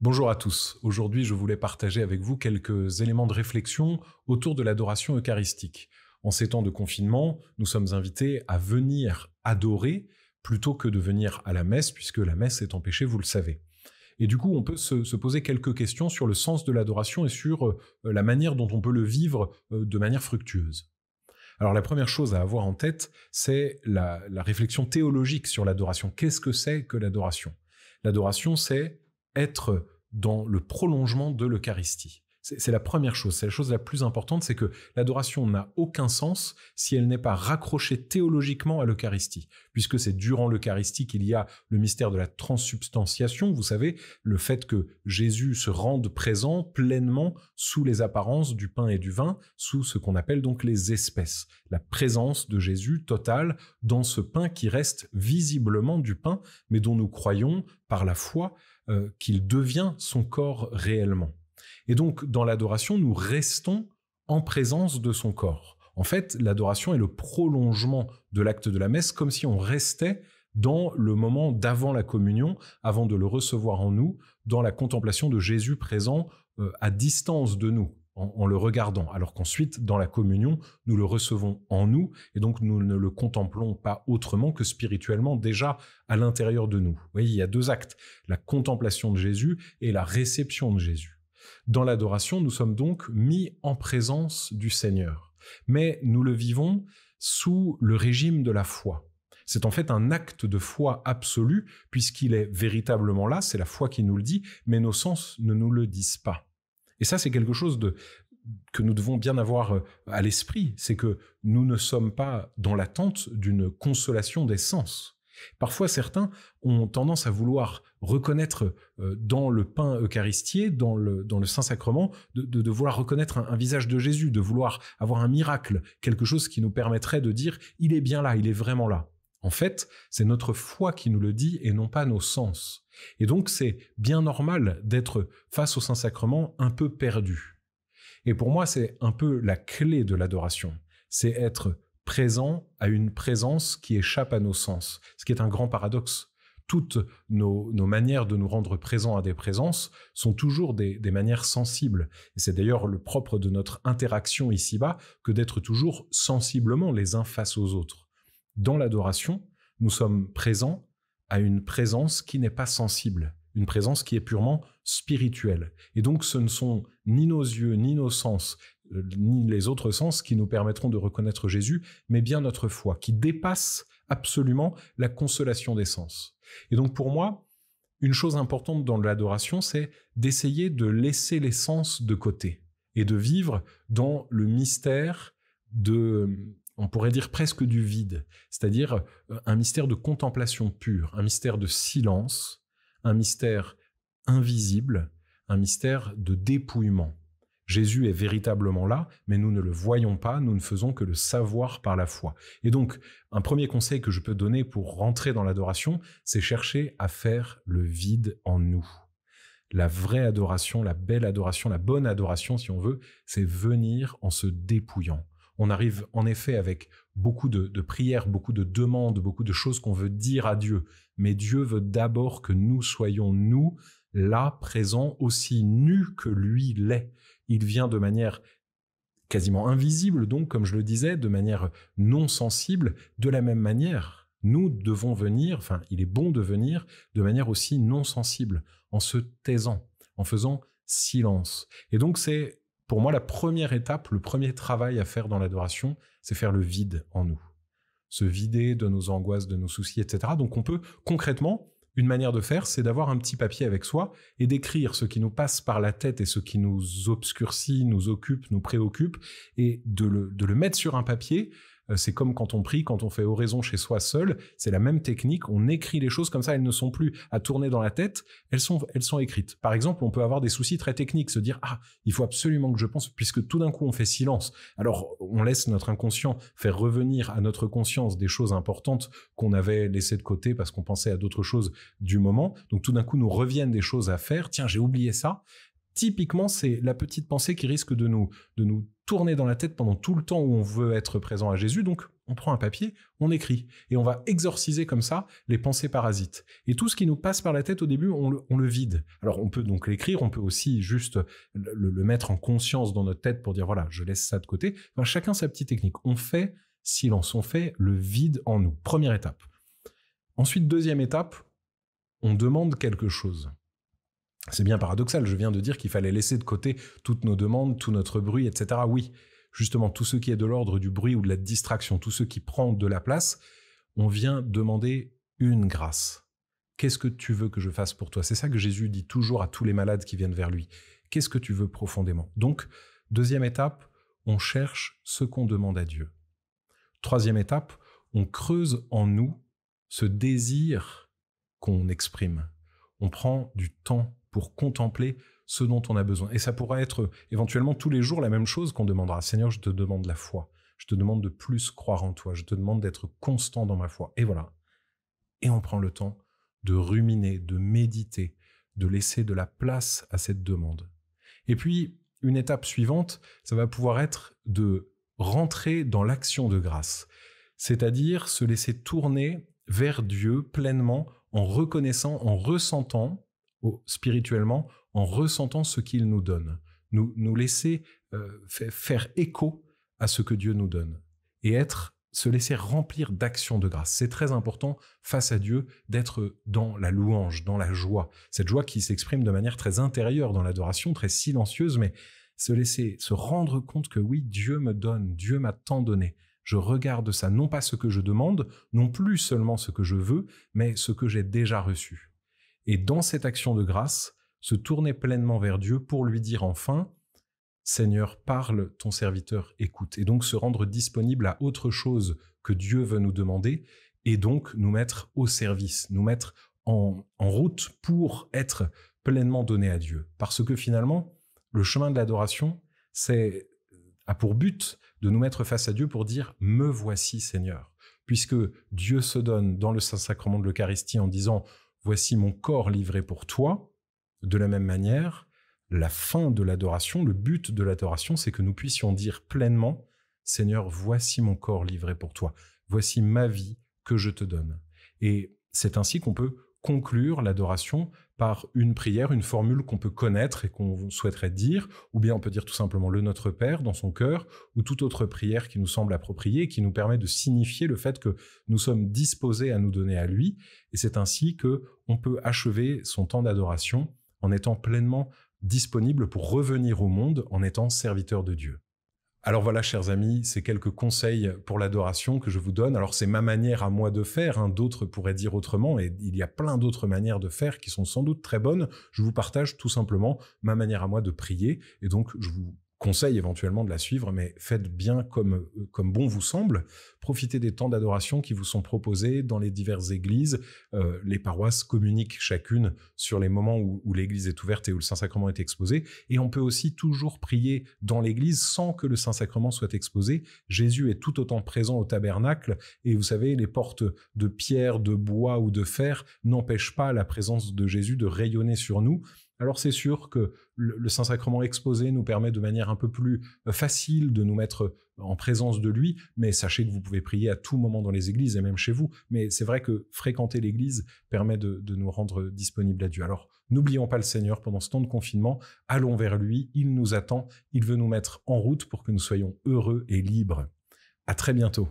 Bonjour à tous. Aujourd'hui, je voulais partager avec vous quelques éléments de réflexion autour de l'adoration eucharistique. En ces temps de confinement, nous sommes invités à venir adorer plutôt que de venir à la messe, puisque la messe est empêchée, vous le savez. Et du coup, on peut se, poser quelques questions sur le sens de l'adoration et sur euh, la manière dont on peut le vivre euh, de manière fructueuse. Alors la première chose à avoir en tête, c'est la réflexion théologique sur l'adoration. Qu'est-ce que c'est que l'adoration L'adoration, c'est être dans le prolongement de l'Eucharistie. C'est la première chose, c'est la chose la plus importante, c'est que l'adoration n'a aucun sens si elle n'est pas raccrochée théologiquement à l'Eucharistie, puisque c'est durant l'Eucharistie qu'il y a le mystère de la transsubstantiation, vous savez, le fait que Jésus se rende présent pleinement sous les apparences du pain et du vin, sous ce qu'on appelle donc les espèces, la présence de Jésus totale dans ce pain qui reste visiblement du pain, mais dont nous croyons par la foi euh, qu'il devient son corps réellement. Et donc, dans l'adoration, nous restons en présence de son corps. En fait, l'adoration est le prolongement de l'acte de la messe, comme si on restait dans le moment d'avant la communion, avant de le recevoir en nous, dans la contemplation de Jésus présent euh, à distance de nous, en, le regardant, alors qu'ensuite, dans la communion, nous le recevons en nous, et donc nous ne le contemplons pas autrement que spirituellement déjà à l'intérieur de nous. Vous voyez, il y a deux actes, la contemplation de Jésus et la réception de Jésus. Dans l'adoration, nous sommes donc mis en présence du Seigneur, mais nous le vivons sous le régime de la foi. C'est en fait un acte de foi absolu, puisqu'il est véritablement là, c'est la foi qui nous le dit, mais nos sens ne nous le disent pas. Et ça, c'est quelque chose que nous devons bien avoir euh, à l'esprit, c'est que nous ne sommes pas dans l'attente d'une consolation des sens. Parfois, certains ont tendance à vouloir reconnaître euh, dans le pain eucharistier, dans le, Saint-Sacrement, de, vouloir reconnaître un, visage de Jésus, de vouloir avoir un miracle, quelque chose qui nous permettrait de dire ⁇ Il est bien là, il est vraiment là en fait, c'est notre foi qui nous le dit et non pas nos sens. Et donc c'est bien normal d'être face au Saint-Sacrement un peu perdu. Et pour moi, c'est un peu la clé de l'adoration. C'est être présent à une présence qui échappe à nos sens, ce qui est un grand paradoxe. Toutes nos, manières de nous rendre présents à des présences sont toujours des, des manières sensibles. Et c'est d'ailleurs le propre de notre interaction ici-bas que d'être toujours sensiblement les uns face aux autres dans l'adoration, nous sommes présents à une présence qui n'est pas sensible, une présence qui est purement spirituelle. Et donc ce ne sont ni nos yeux, ni nos sens, euh, ni les autres sens qui nous permettront de reconnaître Jésus, mais bien notre foi, qui dépasse absolument la consolation des sens. Et donc pour moi, une chose importante dans l'adoration, c'est d'essayer de laisser les sens de côté et de vivre dans le mystère de on pourrait dire presque du vide, c'est-à-dire euh, un mystère de contemplation pure, un mystère de silence, un mystère invisible, un mystère de dépouillement. Jésus est véritablement là, mais nous ne le voyons pas, nous ne faisons que le savoir par la foi. Et donc, un premier conseil que je peux donner pour rentrer dans l'adoration, c'est chercher à faire le vide en nous. La vraie adoration, la belle adoration, la bonne adoration, si on veut, c'est venir en se dépouillant, on arrive en effet avec beaucoup de, prières, beaucoup de demandes, beaucoup de choses qu'on veut dire à Dieu. Mais Dieu veut d'abord que nous soyons, nous, là, présents, aussi nus que lui l'est. Il vient de manière quasiment invisible, donc, comme je le disais, de manière non sensible, de la même manière nous devons venir, enfin il est bon de venir de manière aussi non sensible, en se taisant, en faisant silence. Et donc c'est pour moi, la première étape, le premier travail à faire dans l'adoration, c'est faire le vide en nous. Se vider de nos angoisses, de nos soucis, etc. Donc on peut concrètement, une manière de faire, c'est d'avoir un petit papier avec soi et d'écrire ce qui nous passe par la tête et ce qui nous obscurcit, nous occupe, nous préoccupe, et de le, mettre sur un papier euh, c'est comme quand on prie, quand on fait oraison chez soi seul, c'est la même technique, on écrit les choses comme ça, elles ne sont plus à tourner dans la tête, elles sont, elles sont écrites. Par exemple, on peut avoir des soucis très techniques, se dire, ah, il faut absolument que je pense, puisque tout d'un coup on fait silence. Alors, on laisse notre inconscient faire revenir à notre conscience des choses importantes qu'on avait laissées de côté parce qu'on pensait à d'autres choses du moment. Donc, tout d'un coup nous reviennent des choses à faire. Tiens, j'ai oublié ça typiquement, c'est la petite pensée qui risque de nous, de nous tourner dans la tête pendant tout le temps où on veut être présent à Jésus. Donc, on prend un papier, on écrit, et on va exorciser comme ça les pensées parasites. Et tout ce qui nous passe par la tête au début, on le, vide. Alors, on peut donc l'écrire, on peut aussi juste le, mettre en conscience dans notre tête pour dire, voilà, je laisse ça de côté. chacun sa petite technique. On fait silence, on fait le vide en nous. Première étape. Ensuite, deuxième étape, on demande quelque chose. C'est bien paradoxal, je viens de dire qu'il fallait laisser de côté toutes nos demandes, tout notre bruit, etc. Oui, justement, tout ce qui est de l'ordre du bruit ou de la distraction, tout ce qui prend de la place, on vient demander une grâce. Qu'est-ce que tu veux que je fasse pour toi C'est ça que Jésus dit toujours à tous les malades qui viennent vers lui. Qu'est-ce que tu veux profondément Donc, deuxième étape, on cherche ce qu'on demande à Dieu. Troisième étape, on creuse en nous ce désir qu'on exprime. On prend du temps pour contempler ce dont on a besoin. Et ça pourra être euh, éventuellement tous les jours la même chose qu'on demandera. Seigneur, je te demande la foi. Je te demande de plus croire en toi. Je te demande d'être constant dans ma foi. Et voilà. Et on prend le temps de ruminer, de méditer, de laisser de la place à cette demande. Et puis, une étape suivante, ça va pouvoir être de rentrer dans l'action de grâce, c'est-à-dire se laisser tourner vers Dieu pleinement en reconnaissant, en ressentant spirituellement en ressentant ce qu'il nous donne, nous, nous laisser euh, faire écho à ce que Dieu nous donne et être se laisser remplir d'actions de grâce. C'est très important face à Dieu d'être dans la louange, dans la joie, cette joie qui s'exprime de manière très intérieure dans l'adoration, très silencieuse, mais se laisser se rendre compte que oui, Dieu me donne, Dieu m'a tant donné. Je regarde ça, non pas ce que je demande, non plus seulement ce que je veux, mais ce que j'ai déjà reçu et dans cette action de grâce, se tourner pleinement vers Dieu pour lui dire enfin, Seigneur, parle, ton serviteur écoute, et donc se rendre disponible à autre chose que Dieu veut nous demander, et donc nous mettre au service, nous mettre en, route pour être pleinement donné à Dieu. Parce que finalement, le chemin de l'adoration, c'est a pour but de nous mettre face à Dieu pour dire Me voici, Seigneur. Puisque Dieu se donne dans le Saint-Sacrement de l'Eucharistie en disant voici mon corps livré pour toi. De la même manière, la fin de l'adoration, le but de l'adoration, c'est que nous puissions dire pleinement, Seigneur, voici mon corps livré pour toi, voici ma vie que je te donne. Et c'est ainsi qu'on peut conclure l'adoration par une prière, une formule qu'on peut connaître et qu'on souhaiterait dire, ou bien on peut dire tout simplement le Notre Père dans son cœur, ou toute autre prière qui nous semble appropriée, qui nous permet de signifier le fait que nous sommes disposés à nous donner à lui, et c'est ainsi que on peut achever son temps d'adoration en étant pleinement disponible pour revenir au monde en étant serviteur de Dieu. Alors voilà, chers amis, c'est quelques conseils pour l'adoration que je vous donne. Alors c'est ma manière à moi de faire, hein. d'autres pourraient dire autrement, et il y a plein d'autres manières de faire qui sont sans doute très bonnes. Je vous partage tout simplement ma manière à moi de prier, et donc je vous Conseil éventuellement de la suivre, mais faites bien comme, euh, comme bon vous semble. Profitez des temps d'adoration qui vous sont proposés dans les diverses églises. Euh, les paroisses communiquent chacune sur les moments où l'église est ouverte et où le Saint-Sacrement est exposé. Et on peut aussi toujours prier dans l'église sans que le Saint-Sacrement soit exposé. Jésus est tout autant présent au tabernacle et vous savez, les portes de pierre, de bois ou de fer n'empêchent pas la présence de Jésus de rayonner sur nous. Alors c'est sûr que le Saint-Sacrement exposé nous permet de manière un peu plus euh, facile de nous mettre euh, en présence de lui, mais sachez que vous pouvez prier à tout moment dans les églises et même chez vous. Mais c'est vrai que fréquenter l'église permet de, nous rendre disponibles à Dieu. Alors n'oublions pas le Seigneur pendant ce temps de confinement, allons vers lui, il nous attend, il veut nous mettre en route pour que nous soyons heureux et libres. À très bientôt.